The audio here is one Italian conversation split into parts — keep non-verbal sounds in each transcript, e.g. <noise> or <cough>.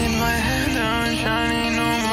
in my head, I'm shining no more.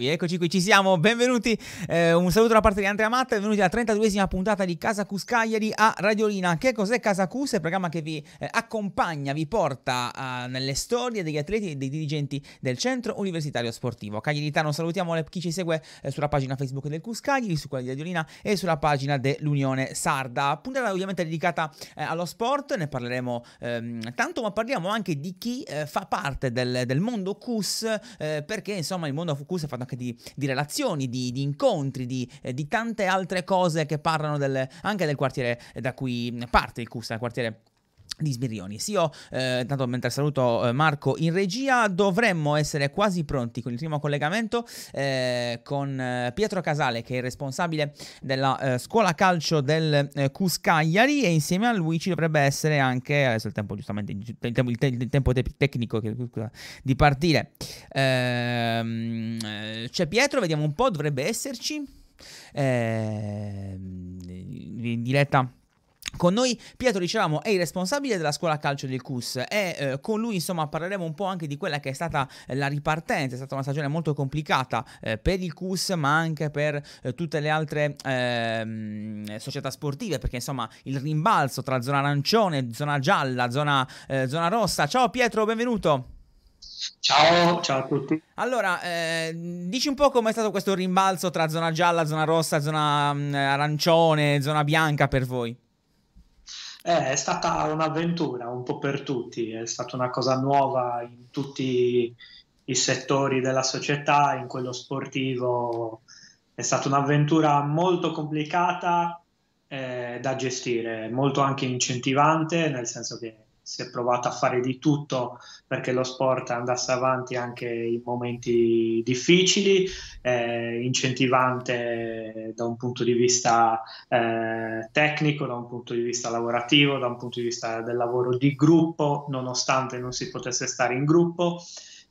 Qui, eccoci qui, ci siamo, benvenuti, eh, un saluto da parte di Andrea Matta, benvenuti alla 32esima puntata di Casa Cus Cagliari a Radiolina. Che cos'è Casa Cus? È il programma che vi eh, accompagna, vi porta eh, nelle storie degli atleti e dei dirigenti del Centro Universitario Sportivo. Cagliaritano salutiamo chi ci segue eh, sulla pagina Facebook del Cus Cagliari, su quella di Radiolina e sulla pagina dell'Unione Sarda. Puntata ovviamente dedicata eh, allo sport, ne parleremo ehm, tanto, ma parliamo anche di chi eh, fa parte del, del mondo Cus, perché insomma il mondo Cus è fatto feedback, di, di relazioni, di, di incontri, di, eh, di, tante altre cose che parlano del, anche del quartiere da cui parte il Custa, il quartiere di Sbirrioni. Sì, io, eh, tanto mentre saluto eh, Marco in regia, dovremmo essere quasi pronti con il primo collegamento eh, con eh, Pietro Casale, che è il responsabile della eh, scuola calcio del eh, Cuscagliari, e insieme a lui ci dovrebbe essere anche, adesso il tempo giustamente, il tempo, il te il tempo te tecnico che, scusa, di partire. Ehm, c'è Pietro, vediamo un po', dovrebbe esserci. Ehm, in diretta con noi Pietro, dicevamo, è il responsabile della scuola calcio del CUS e eh, con lui insomma parleremo un po' anche di quella che è stata eh, la ripartenza, è stata una stagione molto complicata eh, per il CUS ma anche per eh, tutte le altre ehm, società sportive perché insomma il rimbalzo tra zona arancione, zona gialla, zona, eh, zona rossa. Ciao Pietro, benvenuto. Ciao, ciao, a tutti. Allora, eh, dici un po' com'è stato questo rimbalzo tra zona gialla, zona rossa, zona mh, mm, arancione, zona bianca per voi? Eh, è stata un'avventura un po' per tutti, è stata una cosa nuova in tutti i settori della società, in quello sportivo. È stata un'avventura molto complicata eh, da gestire, molto anche incentivante, nel senso che si è provato a fare di tutto perché lo sport andasse avanti anche in momenti difficili, eh, incentivante da un punto di vista eh, tecnico, da un punto di vista lavorativo, da un punto di vista del lavoro di gruppo, nonostante non si potesse stare in gruppo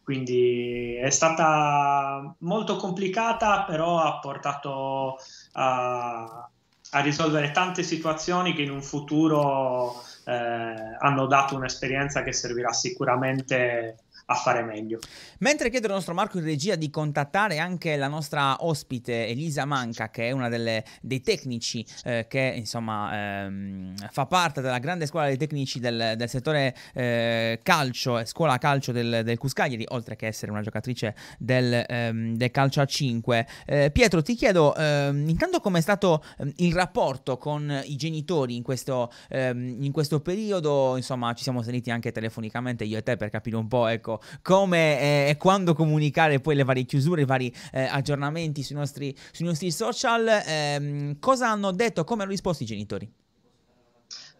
quindi è stata molto complicata, però ha portato a, a risolvere tante situazioni che in un futuro eh, hanno dato un'esperienza che servirà sicuramente a fare meglio. Mentre chiedo al nostro Marco in regia di contattare anche la nostra ospite Elisa Manca, che è una delle, dei tecnici eh, che insomma ehm, fa parte della grande scuola dei tecnici del, del settore eh, calcio, eh, scuola calcio del, del, Cuscaglieri, oltre che essere una giocatrice del, ehm, del calcio a 5. Eh, Pietro, ti chiedo ehm, intanto com'è stato ehm, il rapporto con i genitori in questo, ehm, in questo periodo, insomma ci siamo sentiti anche telefonicamente io e te per capire un po' ecco, come eh, e quando comunicare poi le varie chiusure, i vari eh, aggiornamenti sui nostri, sui nostri social. Ehm, cosa hanno detto, come hanno risposto i genitori?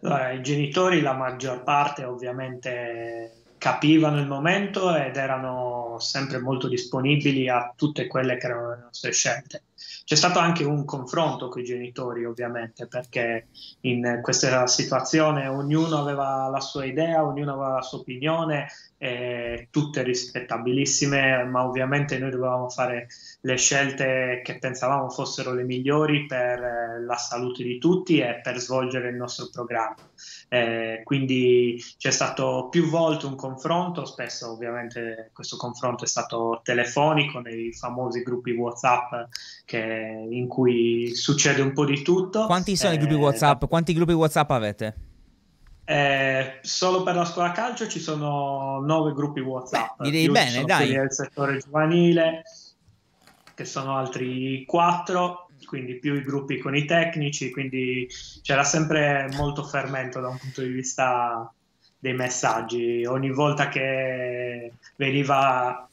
Allora, I genitori, la maggior parte ovviamente capivano il momento ed erano sempre molto disponibili a tutte quelle che erano le nostre scelte. C'è stato anche un confronto con i genitori, ovviamente, perché in questa situazione ognuno aveva la sua idea, ognuno aveva la sua opinione eh, tutte rispettabilissime, ma ovviamente noi dovevamo fare le scelte che pensavamo fossero le migliori per eh, la salute di tutti e per svolgere il nostro programma. Eh, quindi c'è stato più volte un confronto, spesso ovviamente questo confronto è stato telefonico nei famosi gruppi WhatsApp che, in cui succede un po' di tutto. Quanti sono i gruppi eh, WhatsApp? Quanti gruppi WhatsApp avete? Eh, solo per la scuola calcio ci sono nove gruppi WhatsApp. Beh, direi bene, dai. Nel settore giovanile, che sono altri quattro, quindi più i gruppi con i tecnici, quindi c'era sempre molto fermento da un punto di vista dei messaggi. Ogni volta che veniva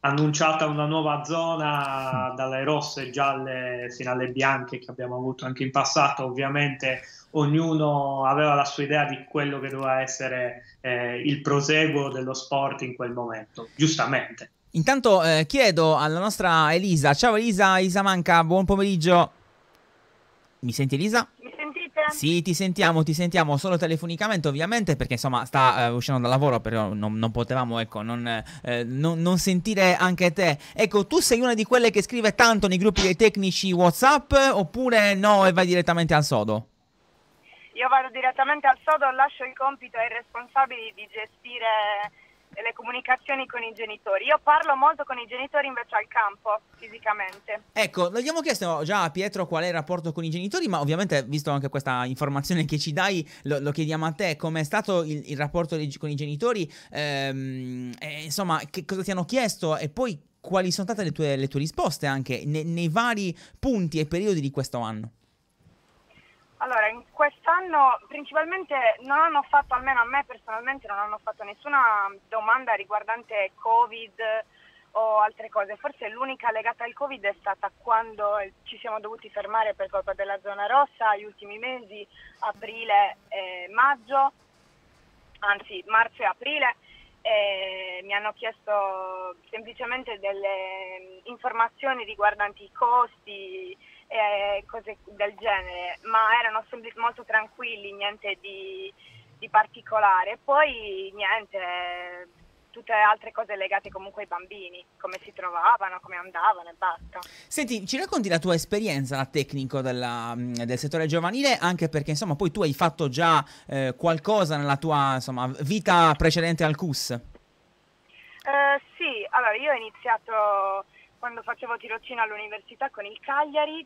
annunciata una nuova zona mm. dalle rosse, gialle fino alle bianche che abbiamo avuto anche in passato, ovviamente ognuno aveva la sua idea di quello che doveva essere eh, il proseguo dello sport in quel momento, giustamente. Intanto eh, chiedo alla nostra Elisa, ciao Elisa, Elisa Manca, buon pomeriggio. Mi senti Elisa? Mi sentite? Sì, ti sentiamo, ti sentiamo solo telefonicamente ovviamente perché insomma sta eh, uscendo dal lavoro però non, non potevamo ecco, non, eh, non, non, sentire anche te. Ecco, tu sei una di quelle che scrive tanto nei gruppi dei tecnici Whatsapp oppure no e vai direttamente al sodo? Io vado direttamente al sodo, lascio il compito ai responsabili di gestire eh, le comunicazioni con i genitori. Io parlo molto con i genitori invece al campo, fisicamente. Ecco, lo abbiamo chiesto già a Pietro qual è il rapporto con i genitori, ma ovviamente, visto anche questa informazione che ci dai, lo, lo chiediamo a te, com'è stato il, il rapporto con i genitori, ehm, eh, insomma, che cosa ti hanno chiesto e poi quali sono state le tue, le tue risposte anche ne, nei vari punti e periodi di questo anno? Allora, in quest'anno principalmente non hanno fatto, almeno a me personalmente, non hanno fatto nessuna domanda riguardante Covid o altre cose. Forse l'unica legata al Covid è stata quando ci siamo dovuti fermare per colpa della zona rossa, gli ultimi mesi, aprile e maggio, anzi marzo e aprile. E mi hanno chiesto semplicemente delle informazioni riguardanti i costi, eh, cose del genere, ma erano sempre molto tranquilli, niente di, di particolare. Poi niente, tutte altre cose legate comunque ai bambini, come si trovavano, come andavano e basta. Senti, ci racconti la tua esperienza da tecnico della, mm, del settore giovanile, anche perché insomma poi tu hai fatto già eh, qualcosa nella tua insomma, vita precedente al CUS? Uh, eh, sì, allora io ho iniziato quando facevo tirocino all'università con il Cagliari,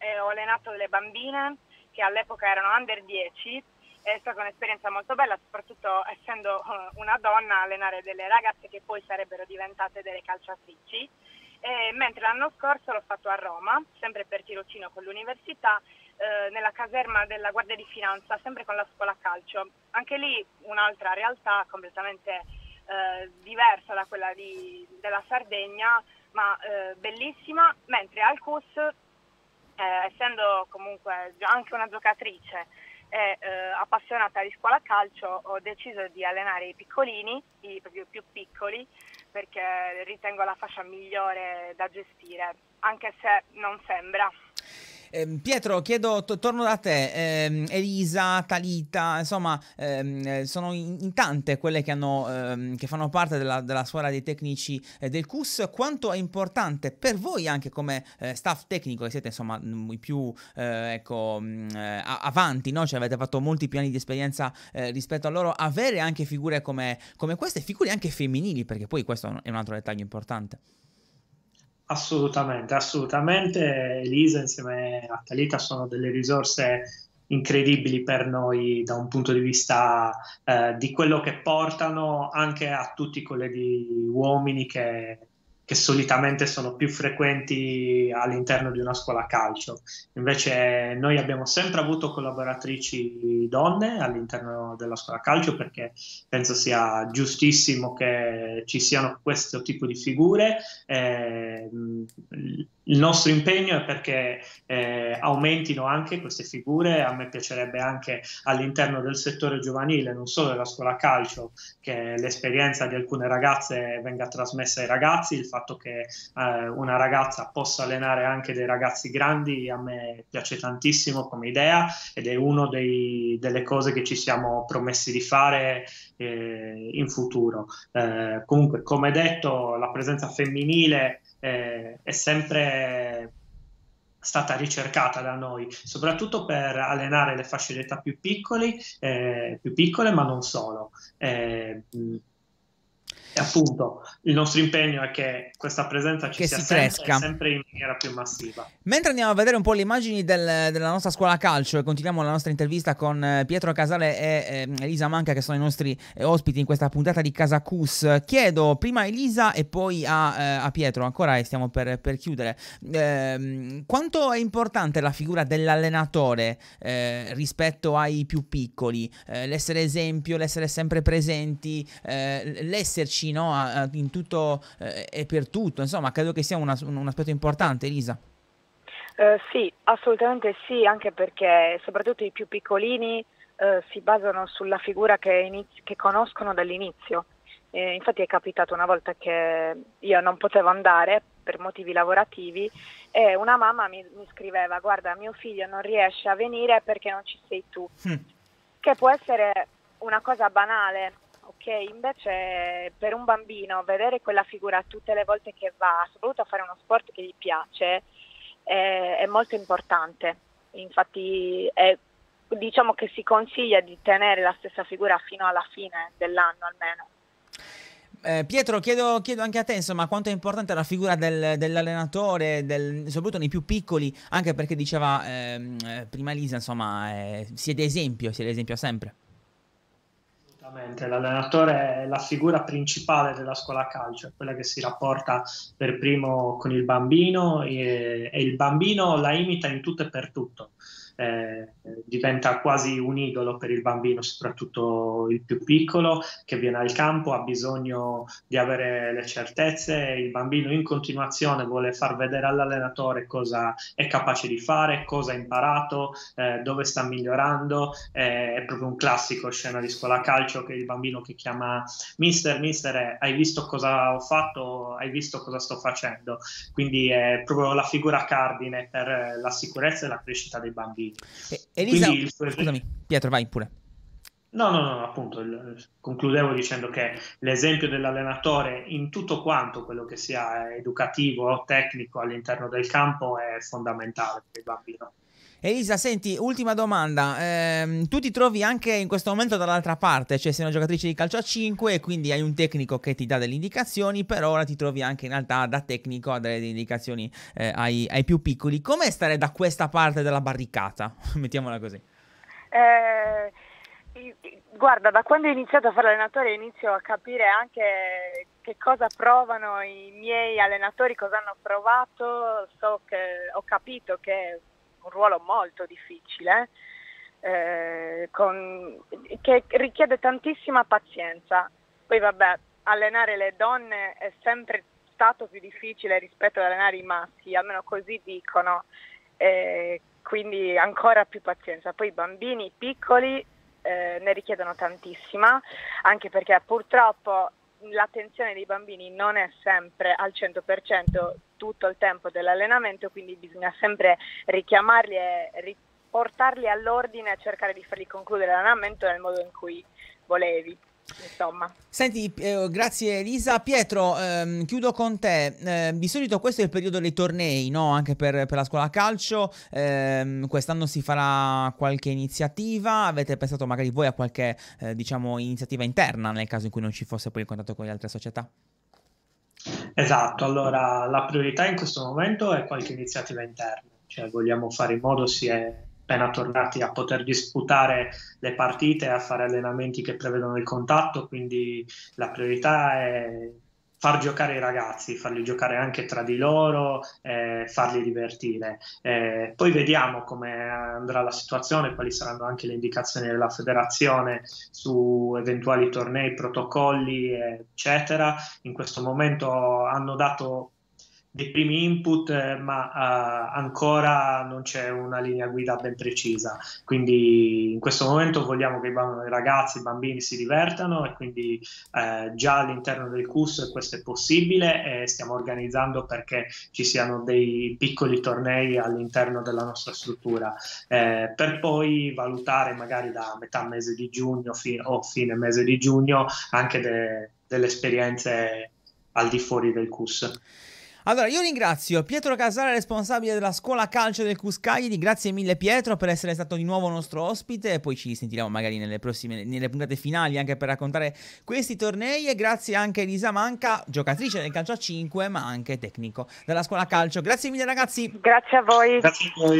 eh, ho allenato delle bambine che all'epoca erano under 10 è stata un'esperienza molto bella, soprattutto essendo eh, una donna allenare delle ragazze che poi sarebbero diventate delle calciatrici. E, mentre l'anno scorso l'ho fatto a Roma, sempre per tirocino con l'università, eh, nella caserma della Guardia di Finanza, sempre con la scuola calcio. Anche lì un'altra realtà completamente eh, diversa da quella di, della Sardegna, ma eh, bellissima, mentre al CUS eh, essendo comunque anche una giocatrice e eh, appassionata di scuola calcio, ho deciso di allenare i piccolini, i proprio più piccoli, perché ritengo la fascia migliore da gestire, anche se non sembra. Ehm, Pietro, chiedo, to torno da te. Eh, Elisa, Talita, insomma, ehm, eh, sono in, in, tante quelle che, hanno, ehm, che fanno parte della, della, scuola dei tecnici eh, del CUS. Quanto è importante per voi, anche come eh, staff tecnico, che siete insomma i più eh, ecco, mm, avanti, no? cioè, avete fatto molti piani di esperienza rispetto a loro, avere anche figure come, come queste, figure anche femminili, perché poi questo è un altro dettaglio importante. Assolutamente, assolutamente. Elisa insieme a Talita sono delle risorse incredibili per noi da un punto di vista eh, di quello che portano anche a tutti quelli colleghi uomini che che solitamente sono più frequenti all'interno di una scuola calcio. Invece noi abbiamo sempre avuto collaboratrici donne all'interno della scuola calcio perché penso sia giustissimo che ci siano questo tipo di figure. Eh, il nostro impegno è perché eh, aumentino anche queste figure, a me piacerebbe anche all'interno del settore giovanile, non solo della scuola calcio, che l'esperienza di alcune ragazze venga trasmessa ai ragazzi, il fatto che eh, una ragazza possa allenare anche dei ragazzi grandi a me piace tantissimo come idea ed è una delle cose che ci siamo promessi di fare eh, in futuro. Eh, comunque, come detto, la presenza femminile eh, è sempre stata ricercata da noi, soprattutto per allenare le fasce d'età più, piccoli, eh, più piccole, ma non solo. Eh, e appunto il nostro impegno è che questa presenza ci che sia si sempre, sempre, in maniera più massiva. Mentre andiamo a vedere un po' le immagini del, della nostra scuola calcio e continuiamo la nostra intervista con eh, Pietro Casale e eh, Elisa Manca che sono i nostri eh, ospiti in questa puntata di Casa Cus, chiedo prima a Elisa e poi a, eh, a Pietro, ancora e stiamo per, per chiudere, eh, quanto è importante la figura dell'allenatore eh, rispetto ai più piccoli, l'essere esempio, l'essere sempre presenti, l'esserci medici no? a, a, in tutto eh, e per tutto, insomma credo che sia una, un, un aspetto importante Elisa. Eh, sì, assolutamente sì, anche perché soprattutto i più piccolini eh, si basano sulla figura che, che conoscono dall'inizio. Eh, infatti è capitato una volta che io non potevo andare per motivi lavorativi e una mamma mi, mi scriveva guarda mio figlio non riesce a venire perché non ci sei tu, mm. che può essere una cosa banale, ok? Invece per un bambino vedere quella figura tutte le volte che va, soprattutto a fare uno sport che gli piace, è, è molto importante. Infatti è, diciamo che si consiglia di tenere la stessa figura fino alla fine dell'anno almeno. Eh, Pietro, chiedo, chiedo, anche a te, insomma, quanto è importante la figura del, dell'allenatore, del, soprattutto nei più piccoli, anche perché diceva ehm, eh, prima Lisa, insomma, eh, siete esempio, siete esempio sempre. Esattamente, l'allenatore è la figura principale della scuola calcio, quella che si rapporta per primo con il bambino e, e il bambino la imita in tutto e per tutto eh, diventa quasi un idolo per il bambino, soprattutto il più piccolo che viene al campo, ha bisogno di avere le certezze, il bambino in continuazione vuole far vedere all'allenatore cosa è capace di fare, cosa ha imparato, eh, dove sta migliorando, eh, è proprio un classico scena di scuola calcio che il bambino che chiama mister, mister, hai visto cosa ho fatto, hai visto cosa sto facendo, quindi è proprio la figura cardine per la sicurezza e la crescita dei bambini. Quindi, Elisa, quindi... scusami, Pietro, vai pure. No, no, no, appunto, il, concludevo dicendo che l'esempio dell'allenatore in tutto quanto quello che sia educativo o tecnico all'interno del campo è fondamentale per il bambino. Elisa, senti, ultima domanda. Eh, tu ti trovi anche in questo momento dall'altra parte, cioè sei una giocatrice di calcio a 5 e quindi hai un tecnico che ti dà delle indicazioni, però ora ti trovi anche in realtà da tecnico a dare delle indicazioni eh, ai, ai, più piccoli. Com'è stare da questa parte della barricata? <laughs> Mettiamola così. Eh, guarda, da quando ho iniziato a fare allenatore inizio a capire anche che cosa provano i miei allenatori, cosa hanno provato, so che ho capito che un ruolo molto difficile eh, con, che richiede tantissima pazienza. Poi vabbè, allenare le donne è sempre stato più difficile rispetto ad allenare i maschi, almeno così dicono, eh, quindi ancora più pazienza. Poi i bambini piccoli eh, ne richiedono tantissima, anche perché purtroppo l'attenzione dei bambini non è sempre al 100% tutto il tempo dell'allenamento, quindi bisogna sempre richiamarli e riportarli all'ordine e cercare di farli concludere l'allenamento nel modo in cui volevi. Insomma. Senti, eh, grazie Elisa. Pietro, ehm, chiudo con te. Eh, di solito questo è il periodo dei tornei, no? anche per, per, la scuola calcio. Eh, quest'anno si farà qualche iniziativa. Avete pensato magari voi a qualche eh, diciamo, iniziativa interna nel caso in cui non ci fosse poi il contatto con le altre società? Esatto, allora la priorità in questo momento è qualche iniziativa interna, cioè vogliamo fare in modo si è appena tornati a poter disputare le partite, a fare allenamenti che prevedono il contatto, quindi la priorità è far giocare i ragazzi, farli giocare anche tra di loro, eh, farli divertire. Eh, poi vediamo come andrà la situazione, quali saranno anche le indicazioni della federazione su eventuali tornei, protocolli, eccetera. In questo momento hanno dato dei primi input, eh, ma eh, ancora non c'è una linea guida ben precisa. Quindi in questo momento vogliamo che i, bambini, i ragazzi, i bambini si divertano e quindi eh, già all'interno del curso questo è possibile e stiamo organizzando perché ci siano dei piccoli tornei all'interno della nostra struttura, eh, per poi valutare magari da metà mese di giugno fi- o fine mese di giugno anche de- delle esperienze al di fuori del CUS. Allora, io ringrazio Pietro Casale, responsabile della scuola calcio del Cuscagli. Grazie mille, Pietro, per essere stato di nuovo nostro ospite. E poi ci sentiremo magari nelle prossime, nelle puntate finali anche per raccontare questi tornei. E grazie anche a Elisa Manca, giocatrice del calcio a 5, ma anche tecnico della scuola calcio. Grazie mille, ragazzi. Grazie a voi. Grazie a voi.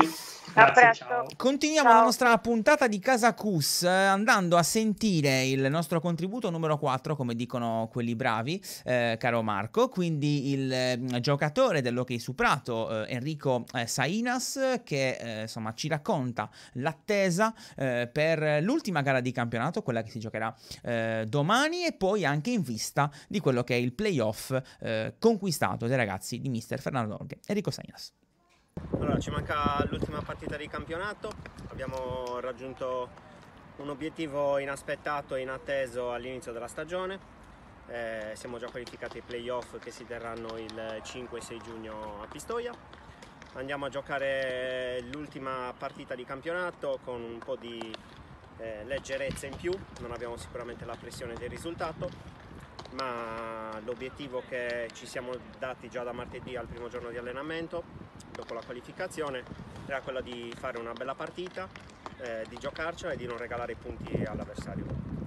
Grazie, a presto. Continuiamo ciao. la nostra puntata di Casa Cus eh, andando a sentire il nostro contributo numero 4, come dicono quelli bravi, eh, caro Marco. Quindi il eh, gioco giocatore dell'Hockey Suprato, eh, Enrico eh, Sainas, che eh, insomma ci racconta l'attesa eh, per l'ultima gara di campionato, quella che si giocherà eh, domani, e poi anche in vista di quello che è il playoff conquistato dai ragazzi di mister Fernando Lorghe. Enrico Sainas. Allora, ci manca l'ultima partita di campionato, abbiamo raggiunto un obiettivo inaspettato e inatteso all'inizio della stagione, eh, siamo già qualificati ai playoff che si terranno il 5 e 6 giugno a Pistoia. Andiamo a giocare l'ultima partita di campionato con un po' di eh, leggerezza in più, non abbiamo sicuramente la pressione del risultato, ma l'obiettivo che ci siamo dati già da martedì al primo giorno di allenamento, dopo la qualificazione, era quella di fare una bella partita, eh, di giocarcela e di non regalare punti all'avversario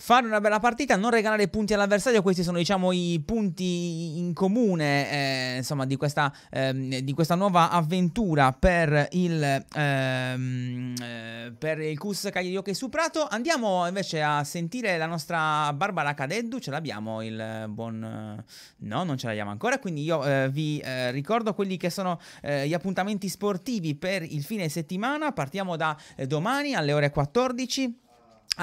fare una bella partita, non regalare punti all'avversario, questi sono diciamo i punti in comune eh, insomma, di, questa, eh, di, questa, nuova avventura per il, ehm, eh, per il Cus Cagliocchi Suprato. Andiamo invece a sentire la nostra Barbara Cadeddu, ce l'abbiamo il buon... no, non ce l'abbiamo ancora, quindi io eh, vi eh, ricordo quelli che sono eh, gli appuntamenti sportivi per il fine settimana, partiamo da domani alle ore 14.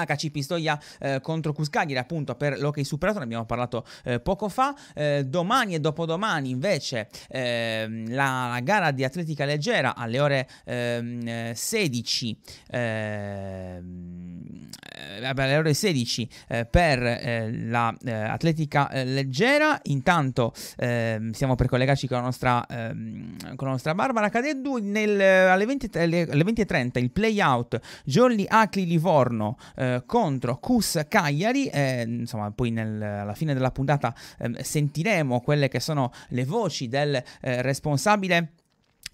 HC Pistoia eh, contro Cuscagliere appunto per l'Hockey Superato, ne abbiamo parlato eh, poco fa, eh, domani e dopodomani invece la, ehm, la, gara di atletica leggera alle ore 16 ehm, ehm, alle ore 16 eh, per l'atletica eh, la, eh, leggera intanto stiamo per collegarci con la nostra, con la nostra Barbara Cadeddu nel, alle, 20, 20.30 il play out Jolly Acli Livorno eh, eh, contro Cus Cagliari. Eh, insomma, poi nel, alla fine della puntata ehm, sentiremo quelle che sono le voci del eh, responsabile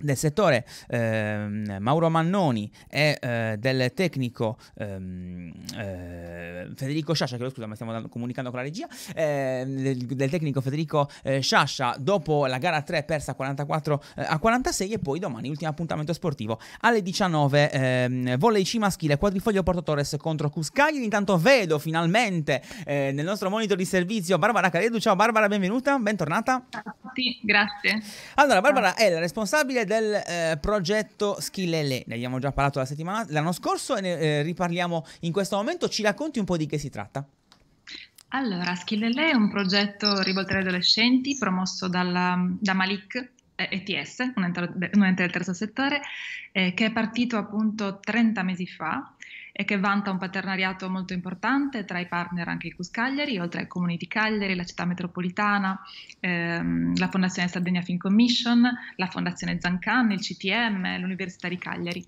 del settore ehm, Mauro Mannoni e eh, del tecnico ehm, eh, Federico Sciascia, che lo scusa ma stiamo comunicando con la regia, eh, del, del, tecnico Federico eh, Sciascia dopo la gara 3 persa 44 a 46 eh, e poi domani ultimo appuntamento sportivo alle 19 ehm, volley C maschile quadrifoglio Porto Torres contro Cuscaglio, intanto vedo finalmente eh, nel nostro monitor di servizio Barbara Caredu, ciao Barbara benvenuta, bentornata. Ciao a tutti, grazie. Allora Barbara è la responsabile del del eh, progetto Skillele. Ne abbiamo già parlato la settimana, l'anno scorso e ne eh, riparliamo in questo momento. Ci racconti un po' di che si tratta? Allora, Skillele è un progetto rivolto agli adolescenti promosso dalla, da Malik ETS, eh, un ente, del terzo settore, eh, che è partito appunto 30 mesi fa e che vanta un paternariato molto importante tra i partner anche ICUS Cuscagliari, oltre ai comuni di Cagliari, la città metropolitana, ehm, la Fondazione Sardegna Fin Commission, la Fondazione Zancan, il CTM, l'Università di Cagliari.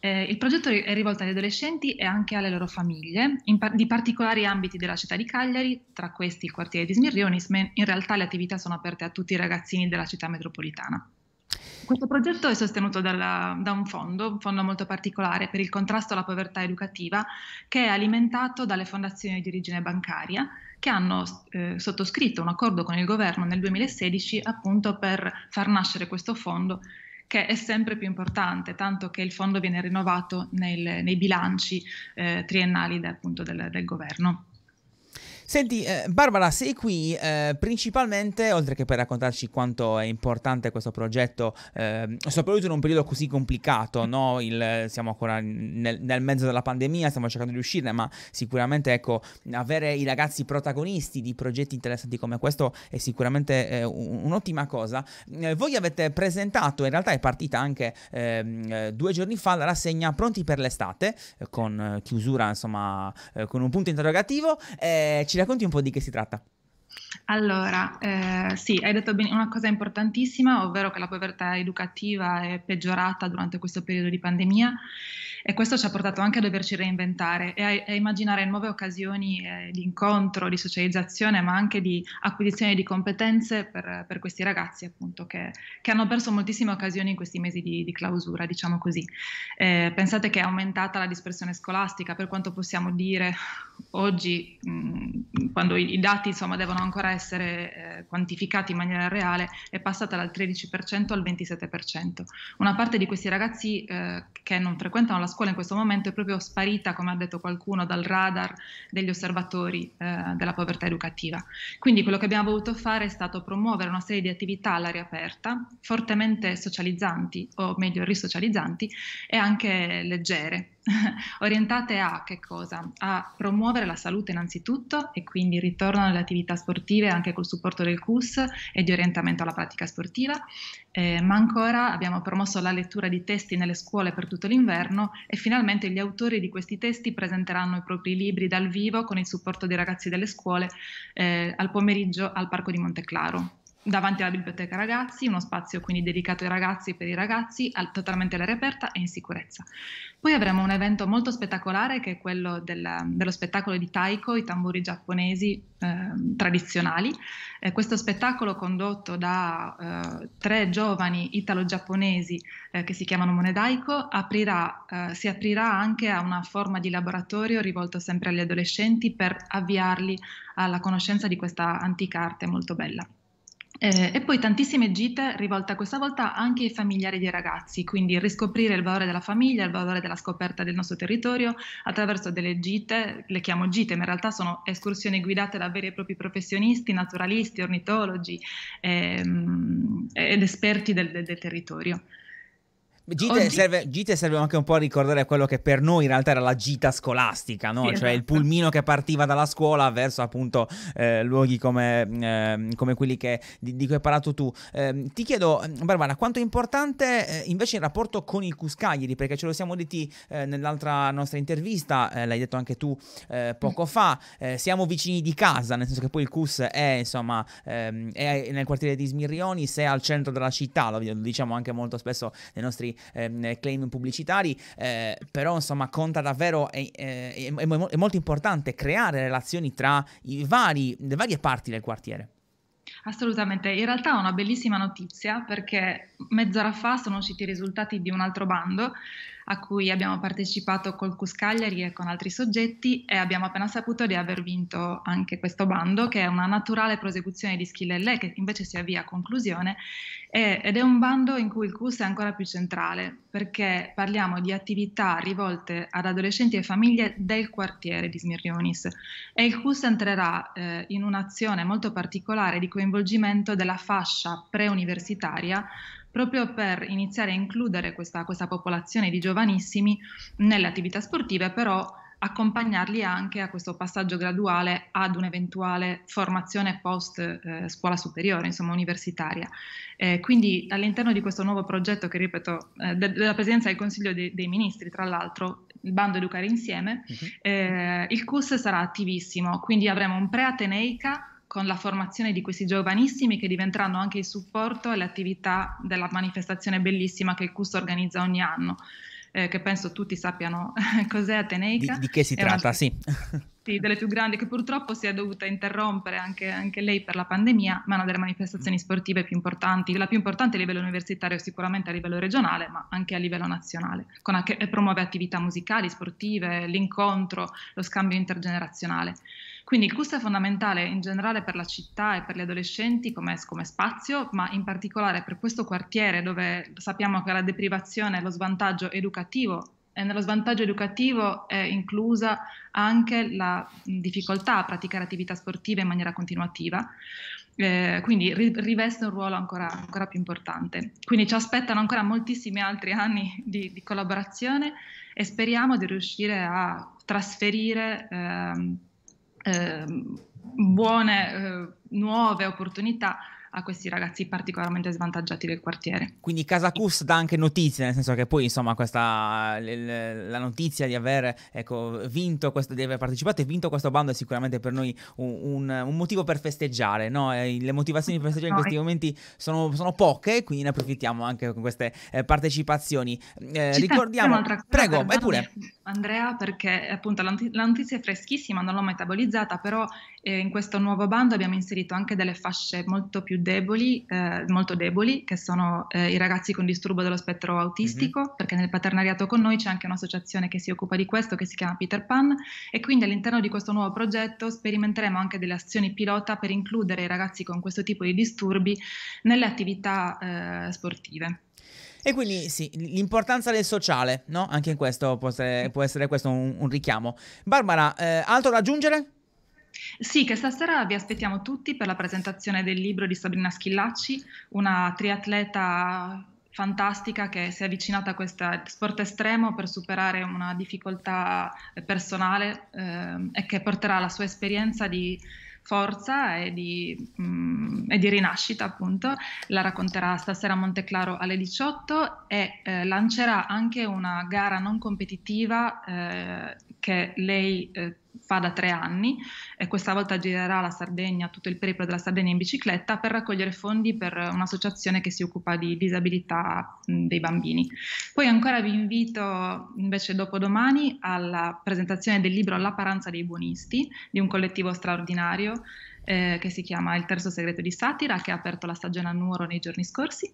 Eh, il progetto è rivolto agli adolescenti e anche alle loro famiglie, par- di particolari ambiti della città di Cagliari, tra questi il quartiere di Smirrionis, ma in realtà le attività sono aperte a tutti i ragazzini della città metropolitana. Questo progetto è sostenuto dalla, da un fondo, un fondo molto particolare per il contrasto alla povertà educativa, che è alimentato dalle fondazioni di origine bancaria che hanno eh, sottoscritto un accordo con il governo nel 2016 appunto per far nascere questo fondo che è sempre più importante, tanto che il fondo viene rinnovato nel, nei bilanci eh, triennali appunto, del, del governo. Senti, eh, Barbara, sei qui eh, principalmente, oltre che per raccontarci quanto è importante questo progetto, eh, soprattutto in un periodo così complicato, no? Il, siamo ancora nel, nel, mezzo della pandemia, stiamo cercando di uscirne, ma sicuramente ecco, avere i ragazzi protagonisti di progetti interessanti come questo è sicuramente eh, un'ottima cosa. Eh, voi avete presentato, in realtà è partita anche ehm, eh, due giorni fa, la rassegna Pronti per l'estate, con chiusura, insomma, con un punto interrogativo. Eh, ci racconti un po' di che si tratta? Allora, eh, sì, hai detto ben- una cosa importantissima, ovvero che la povertà educativa è peggiorata durante questo periodo di pandemia e questo ci ha portato anche a doverci reinventare e a, a immaginare nuove occasioni eh, di incontro, di socializzazione, ma anche di acquisizione di competenze per, per questi ragazzi appunto che, che, hanno perso moltissime occasioni in questi mesi di, di clausura, diciamo così. Eh, pensate che è aumentata la dispersione scolastica, per quanto possiamo dire oggi, mh, mm, quando i, i dati insomma devono ancora ancora essere eh, quantificati in maniera reale è passata dal 13% al 27%. Una parte di questi ragazzi eh, che non frequentano la scuola in questo momento è proprio sparita, come ha detto qualcuno, dal radar degli osservatori eh, della povertà educativa. Quindi quello che abbiamo voluto fare è stato promuovere una serie di attività all'aria aperta, fortemente socializzanti o meglio risocializzanti e anche leggere <laughs> orientate a che cosa? A promuovere la salute innanzitutto e quindi ritorno alle attività sportive anche col supporto del CUS e di orientamento alla pratica sportiva, eh, ma ancora abbiamo promosso la lettura di testi nelle scuole per tutto l'inverno e finalmente gli autori di questi testi presenteranno i propri libri dal vivo con il supporto dei ragazzi delle scuole eh, al pomeriggio al Parco di Monteclaro davanti alla biblioteca ragazzi, uno spazio quindi dedicato ai ragazzi per i ragazzi, al, totalmente all'aria aperta e in sicurezza. Poi avremo un evento molto spettacolare che è quello del, dello spettacolo di taiko, i tamburi giapponesi eh, tradizionali. Eh, questo spettacolo condotto da eh, tre giovani italo-giapponesi eh, che si chiamano Monedaiko aprirà, eh, si aprirà anche a una forma di laboratorio rivolto sempre agli adolescenti per avviarli alla conoscenza di questa antica arte molto bella. Eh, e poi tantissime gite rivolte questa volta anche ai familiari dei ragazzi, quindi riscoprire il valore della famiglia, il valore della scoperta del nostro territorio attraverso delle gite, le chiamo gite, ma in realtà sono escursioni guidate da veri e propri professionisti, naturalisti, ornitologi ehm, ed esperti del, del, del territorio. Gite, Oggi... serve, gite, serve, anche un po' a ricordare quello che per noi in realtà era la gita scolastica, no? sì, cioè esatto. il pulmino che partiva dalla scuola verso appunto eh, luoghi come, eh, come quelli che, di, di, cui hai parlato tu. Eh, ti chiedo, ehm, Barbara, quanto è importante eh, invece il rapporto con il Cuscaglieri? Perché ce lo siamo detti eh, nell'altra nostra intervista, eh, l'hai detto anche tu poco mm. fa, siamo vicini di casa, nel senso che poi il Cus è insomma ehm, è nel quartiere di Smirrioni, se è al centro della città, lo diciamo anche molto spesso nei nostri ehm, eh, claim pubblicitari, eh, però insomma conta davvero, è, eh, è, è, è, molto importante creare relazioni tra vari, le varie parti del quartiere. Assolutamente, in realtà è una bellissima notizia perché mezz'ora fa sono usciti i risultati di un altro bando a cui abbiamo partecipato col Cuscagliari e con altri soggetti e abbiamo appena saputo di aver vinto anche questo bando che è una naturale prosecuzione di Schillellè che invece si avvia a conclusione e, ed è un bando in cui il Cus è ancora più centrale perché parliamo di attività rivolte ad adolescenti e famiglie del quartiere di Smirrionis e il Cus entrerà eh, in un'azione molto particolare di coinvolgimento della fascia preuniversitaria proprio per iniziare a includere questa, questa popolazione di giovanissimi nelle attività sportive, però accompagnarli anche a questo passaggio graduale ad un'eventuale formazione post eh, scuola superiore, insomma universitaria. Eh, quindi all'interno di questo nuovo progetto che ripeto eh, de- della Presidenza del Consiglio de- dei Ministri, tra l'altro, il bando Educare Insieme, uh-huh. il CUS sarà attivissimo, quindi avremo un pre-Ateneica con la formazione di questi giovanissimi che diventeranno anche il supporto alle attività della manifestazione bellissima che il CUS organizza ogni anno, eh, che penso tutti sappiano <laughs> cos'è Ateneica. Di, di che si tratta, sì. <laughs> sì. delle più grandi, che purtroppo si è dovuta interrompere anche, anche, lei per la pandemia, ma è una delle manifestazioni sportive più importanti, la più importante a livello universitario sicuramente a livello regionale, ma anche a livello nazionale, che, promuove attività musicali, sportive, l'incontro, lo scambio intergenerazionale. Quindi il CUS è fondamentale in generale per la città e per gli adolescenti come, come spazio, ma in particolare per questo quartiere dove sappiamo che la deprivazione è lo svantaggio educativo e nello svantaggio educativo è inclusa anche la difficoltà a praticare attività sportive in maniera continuativa. Eh, quindi ri- riveste un ruolo ancora, ancora, più importante. Quindi ci aspettano ancora moltissimi altri anni di, di collaborazione e speriamo di riuscire a trasferire ehm, Ehm, buone eh, nuove opportunità a questi ragazzi particolarmente svantaggiati del quartiere. Quindi Casa Cus dà anche notizie, nel senso che poi insomma questa, la notizia di aver ecco, vinto, questo, di aver partecipato e vinto questo bando è sicuramente per noi un, un motivo per festeggiare, no? le motivazioni per festeggiare in questi momenti sono, sono, poche, quindi ne approfittiamo anche con queste eh, partecipazioni. Eh, ricordiamo... Prego, eppure... Andrea perché appunto la notizia è freschissima, non l'ho metabolizzata, però eh, in questo nuovo bando abbiamo inserito anche delle fasce molto più deboli, eh, molto deboli che sono eh, i ragazzi con disturbo dello spettro mhm. autistico, mm-hmm. perché nel paternariato con noi c'è anche un'associazione che si occupa di questo che si chiama Peter Pan e quindi all'interno di questo nuovo progetto sperimenteremo anche delle azioni pilota per includere i ragazzi con questo tipo di disturbi nelle attività eh, sportive. E quindi sì, l'importanza del sociale, no? Anche in questo può essere, può essere questo un, un, richiamo. Barbara, eh, altro da aggiungere? Sì, che stasera vi aspettiamo tutti per la presentazione del libro di Sabrina Schillacci, una triatleta fantastica che si è avvicinata a questo sport estremo per superare una difficoltà personale eh, e che porterà la sua esperienza di forza e di, mh, mm, e di rinascita, appunto. La racconterà stasera a Monteclaro alle 18 e eh, lancerà anche una gara non competitiva eh, che lei eh, fa da tre anni e questa volta girerà la Sardegna, tutto il periplo della Sardegna in bicicletta per raccogliere fondi per un'associazione che si occupa di disabilità dei bambini. Poi ancora vi invito invece dopodomani alla presentazione del libro La paranza dei buonisti di un collettivo straordinario eh, che si chiama Il terzo segreto di Satira, che ha aperto la stagione a Nuoro nei giorni scorsi.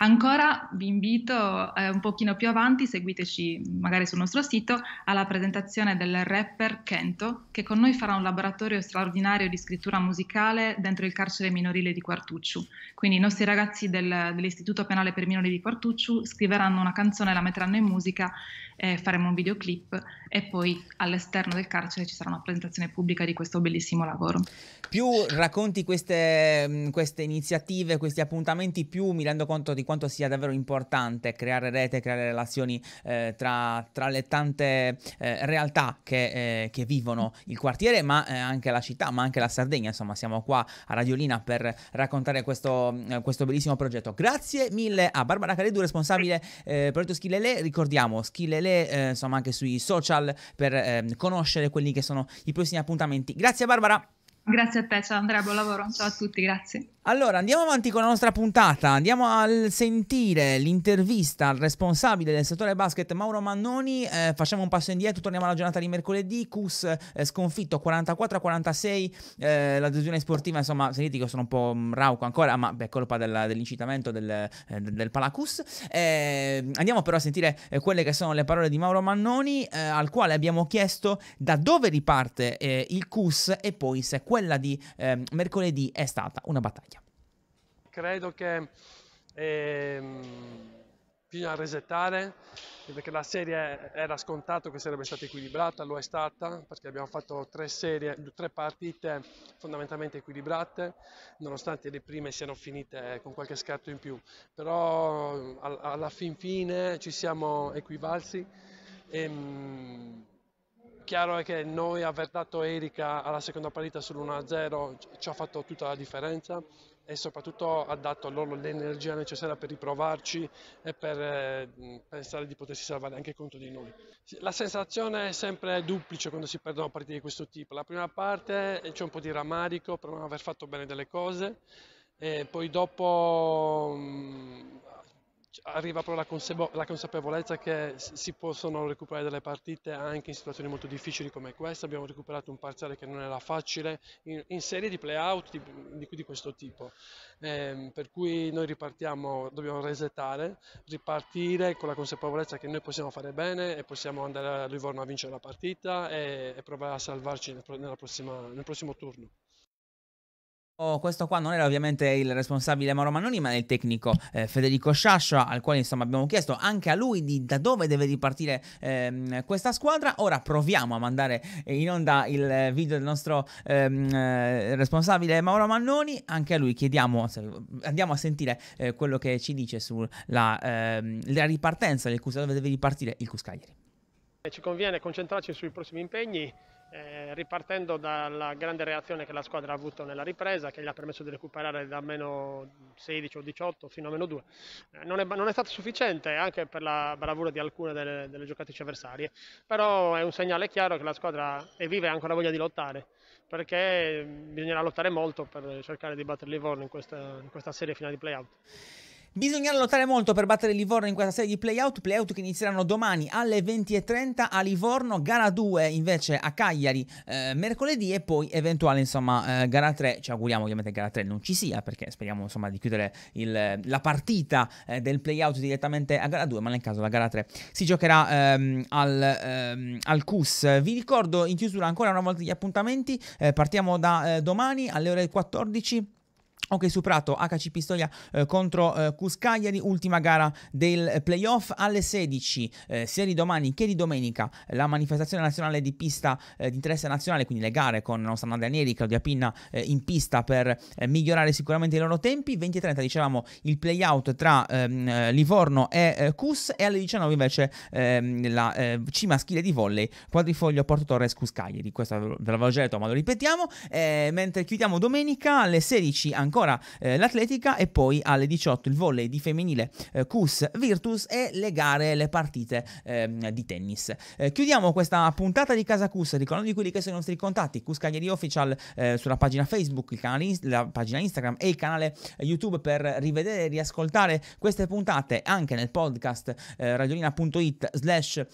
Ancora vi invito eh, un pochino più avanti, seguiteci magari sul nostro sito, alla presentazione del rapper Kento, che con noi farà un laboratorio straordinario di scrittura musicale dentro il carcere minorile di Quartucciu. Quindi i nostri ragazzi del, dell'Istituto Penale per Minori di Quartucciu scriveranno una canzone, la metteranno in musica eh, faremo un videoclip e poi all'esterno del carcere ci sarà una presentazione pubblica di questo bellissimo lavoro. Più racconti queste, mm, queste iniziative, questi appuntamenti, più mi rendo conto di quanto sia davvero importante creare rete, creare relazioni eh, tra, tra, le tante eh, realtà che, eh, che, vivono il quartiere, ma eh, anche la città, ma anche la Sardegna. Insomma, siamo qua a Radiolina per raccontare questo, mm, questo bellissimo progetto. Grazie mille a Barbara Caredu, responsabile eh, progetto Schilele. Ricordiamo, Schilele seguitele eh, insomma anche sui social per eh, conoscere quelli che sono i prossimi appuntamenti. Grazie Barbara. Grazie a te, ciao Andrea, buon lavoro, ciao a tutti, grazie. Allora, andiamo avanti con la nostra puntata, andiamo a sentire l'intervista al responsabile del settore basket Mauro Mannoni, eh, facciamo un passo indietro, torniamo alla giornata di mercoledì, Cus eh, sconfitto 44-46, eh, l'adesione sportiva, insomma, sentite che sono un po' mm, rauco ancora, ma è colpa del, dell'incitamento eh, del, del Palacus. Eh, andiamo però a sentire eh, quelle che sono le parole di Mauro Mannoni, al quale abbiamo chiesto da dove riparte il Cus e poi se quella di mercoledì è stata una battaglia credo che ehm, bisogna resettare perché la serie era scontato che sarebbe stata equilibrata, lo è stata perché abbiamo fatto tre, serie, tre partite fondamentalmente equilibrate nonostante le prime siano finite con qualche scatto in più però alla fin fine ci siamo equivalsi e, ehm, chiaro è che noi aver dato Erika alla seconda partita sull'1-0 ci ha fatto tutta la differenza e soprattutto ha dato loro l'energia necessaria per riprovarci e per eh, pensare di potersi salvare anche contro di noi. La sensazione è sempre duplice quando si perdono partite di questo tipo. La prima parte c'è un po' di rammarico per non aver fatto bene delle cose e poi dopo mm, arriva però la, consapevo- la, consapevolezza che si possono recuperare delle partite anche in situazioni molto difficili come questa. Abbiamo recuperato un parziale che non era facile in, in serie di playout di, di, di questo tipo. Eh, per cui noi ripartiamo, dobbiamo resettare, ripartire con la consapevolezza che noi possiamo fare bene e possiamo andare a Livorno a vincere la partita e, e provare a salvarci nel, nella prossima, nel prossimo turno. Oh, questo qua non era ovviamente il responsabile Mauro Mannoni, ma il tecnico eh, Federico Sciascia, al quale insomma abbiamo chiesto anche a lui di, da dove deve ripartire ehm, questa squadra. Ora proviamo a mandare in onda il video del nostro ehm, eh, responsabile Mauro Mannoni. Anche a lui chiediamo, andiamo a sentire eh, quello che ci dice sulla ehm, ripartenza del Cusca, dove deve ripartire il Cuscaglieri. Ci conviene concentrarci sui prossimi impegni eh, ripartendo dalla grande reazione che la squadra ha avuto nella ripresa, che gli ha permesso di recuperare da meno 16 o 18 fino a meno 2. Eh, non, è, non, è, stato sufficiente anche per la bravura di alcune delle, delle giocatrici avversarie, però è un segnale chiaro che la squadra è viva e ha ancora voglia di lottare, perché mm, bisognerà lottare molto per cercare di battere Livorno in questa, in questa serie finale di playout. Bisognerà lottare molto per battere Livorno in questa serie di playout, playout che inizieranno domani alle 20.30 a Livorno, gara 2 invece a Cagliari eh, mercoledì e poi eventuale insomma eh, gara 3, ci auguriamo ovviamente che gara 3 non ci sia perché speriamo insomma di chiudere il, la partita eh, del playout direttamente a gara 2, ma nel caso la gara 3 si giocherà ehm, al, ehm, al, CUS. Vi ricordo in chiusura ancora una volta gli appuntamenti, eh, partiamo da eh, domani alle ore 14. Ok, superato HC Pistoia eh, contro eh, Cuscagliari, ultima gara del playoff alle 16, eh, sia di domani che di domenica, la manifestazione nazionale di pista eh, di interesse nazionale, quindi le gare con la nostra Nadia Neri, Claudia Pinna eh, in pista per eh, migliorare sicuramente i loro tempi, 20.30 dicevamo il playout tra ehm, eh, Livorno e Cus e alle 19 invece ehm, la C maschile di volley, quadrifoglio Porto Torres Cuscagliari, questo ve l'avevo già detto ma lo ripetiamo, mentre chiudiamo domenica alle 16 anche ancora eh, l'atletica e poi alle 18 il volley di femminile eh, Cus Virtus e le gare, le partite eh, di tennis. Eh, chiudiamo questa puntata di Casa Cus ricordando di quelli che sono i nostri contatti, Cus Cagliari Official eh, sulla pagina Facebook, canale, la pagina Instagram e il canale YouTube per rivedere e riascoltare queste puntate anche nel podcast eh, radiolina.it slash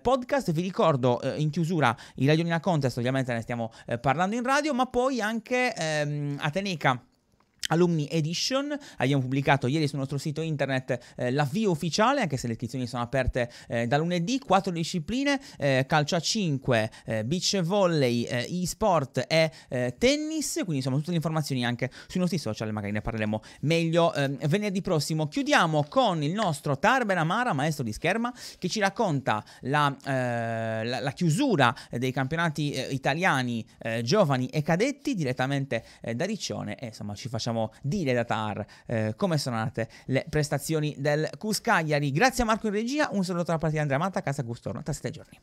podcast. Vi ricordo in chiusura il Radiolina Contest, ovviamente ne stiamo parlando in radio, ma poi anche ehm, Ateneca Alumni Edition, abbiamo pubblicato ieri sul nostro sito internet eh, l'avvio ufficiale, anche se le iscrizioni sono aperte eh, da lunedì, quattro discipline, eh, calcio a 5, eh, beach volley, eh, e-sport e eh, tennis, quindi insomma tutte le informazioni anche sui nostri social, magari ne parleremo meglio ehm, venerdì prossimo. Chiudiamo con il nostro Tarben Amara, maestro di scherma, che ci racconta la, la, la chiusura dei campionati italiani giovani e cadetti direttamente da Riccione e insomma ci facciamo possiamo dire da TAR eh, come sono andate le prestazioni del Cus Cagliari. Grazie a Marco in regia, un saluto alla partita di Andrea Matta a casa Custorno, tra sette giorni.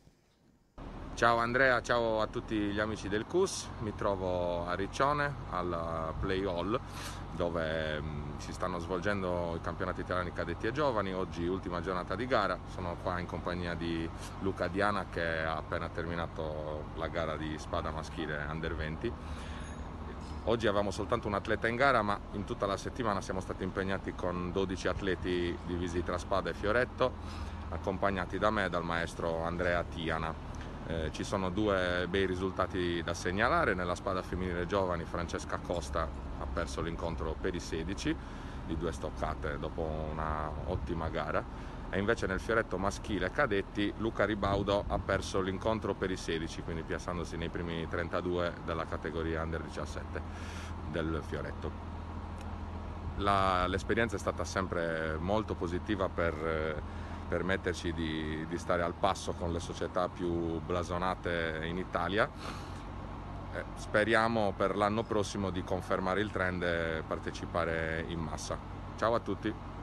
Ciao Andrea, ciao a tutti gli amici del CUS, mi trovo a Riccione al Play Hall dove mm, si stanno svolgendo i campionati italiani cadetti e giovani, oggi ultima giornata di gara, sono qua in compagnia di Luca Diana che ha appena terminato la gara di spada maschile Under 20 Oggi avevamo soltanto un atleta in gara, ma in tutta la settimana siamo stati impegnati con 12 atleti divisi tra spada e fioretto, accompagnati da me e dal maestro Andrea Tiana. Eh, ci sono due bei risultati da segnalare, nella spada femminile giovani Francesca Costa ha perso l'incontro per i 16 di due stoccate dopo una ottima gara e invece nel fioretto maschile cadetti Luca Ribaudo ha perso l'incontro per i 16, quindi piazzandosi nei primi 32 della categoria under 17 del fioretto. l'esperienza è stata sempre molto positiva per eh, permetterci di, di stare al passo con le società più blasonate in Italia eh, speriamo per l'anno prossimo di confermare il trend e partecipare in massa. Ciao a tutti!